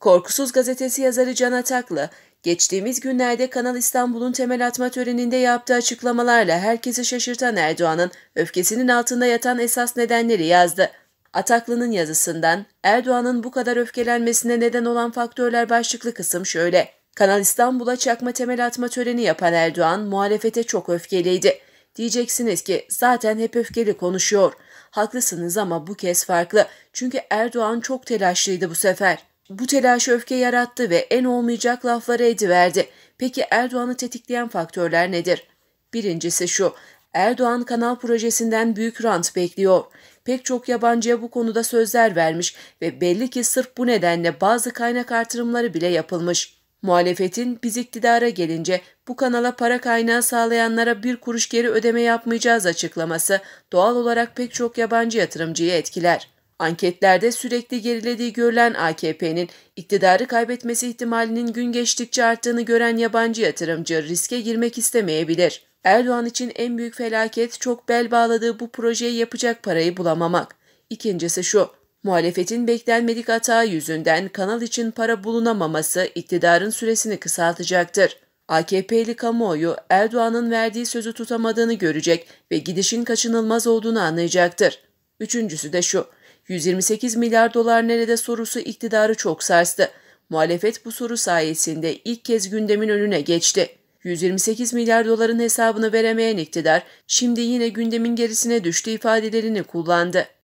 Korkusuz gazetesi yazarı Can Ataklı, geçtiğimiz günlerde Kanal İstanbul'un temel atma töreninde yaptığı açıklamalarla herkesi şaşırtan Erdoğan'ın öfkesinin altında yatan esas nedenleri yazdı. Ataklı'nın yazısından Erdoğan'ın bu kadar öfkelenmesine neden olan faktörler başlıklı kısım şöyle. Kanal İstanbul'a çakma temel atma töreni yapan Erdoğan muhalefete çok öfkeliydi. Diyeceksiniz ki zaten hep öfkeli konuşuyor.'' Haklısınız ama bu kez farklı. Çünkü Erdoğan çok telaşlıydı bu sefer. Bu telaş öfke yarattı ve en olmayacak lafları ediverdi. Peki Erdoğan'ı tetikleyen faktörler nedir? Birincisi şu, Erdoğan kanal projesinden büyük rant bekliyor. Pek çok yabancıya bu konuda sözler vermiş ve belli ki sırf bu nedenle bazı kaynak artırımları bile yapılmış. Muhalefetin biz iktidara gelince bu kanala para kaynağı sağlayanlara bir kuruş geri ödeme yapmayacağız açıklaması doğal olarak pek çok yabancı yatırımcıyı etkiler. Anketlerde sürekli gerilediği görülen AKP'nin iktidarı kaybetmesi ihtimalinin gün geçtikçe arttığını gören yabancı yatırımcı riske girmek istemeyebilir. Erdoğan için en büyük felaket çok bel bağladığı bu projeye yapacak parayı bulamamak. İkincisi şu, Muhalefetin beklenmedik hata yüzünden kanal için para bulunamaması iktidarın süresini kısaltacaktır. AKP'li kamuoyu Erdoğan'ın verdiği sözü tutamadığını görecek ve gidişin kaçınılmaz olduğunu anlayacaktır. Üçüncüsü de şu, 128 milyar dolar nerede sorusu iktidarı çok sarstı. Muhalefet bu soru sayesinde ilk kez gündemin önüne geçti. 128 milyar doların hesabını veremeyen iktidar şimdi yine gündemin gerisine düştü ifadelerini kullandı.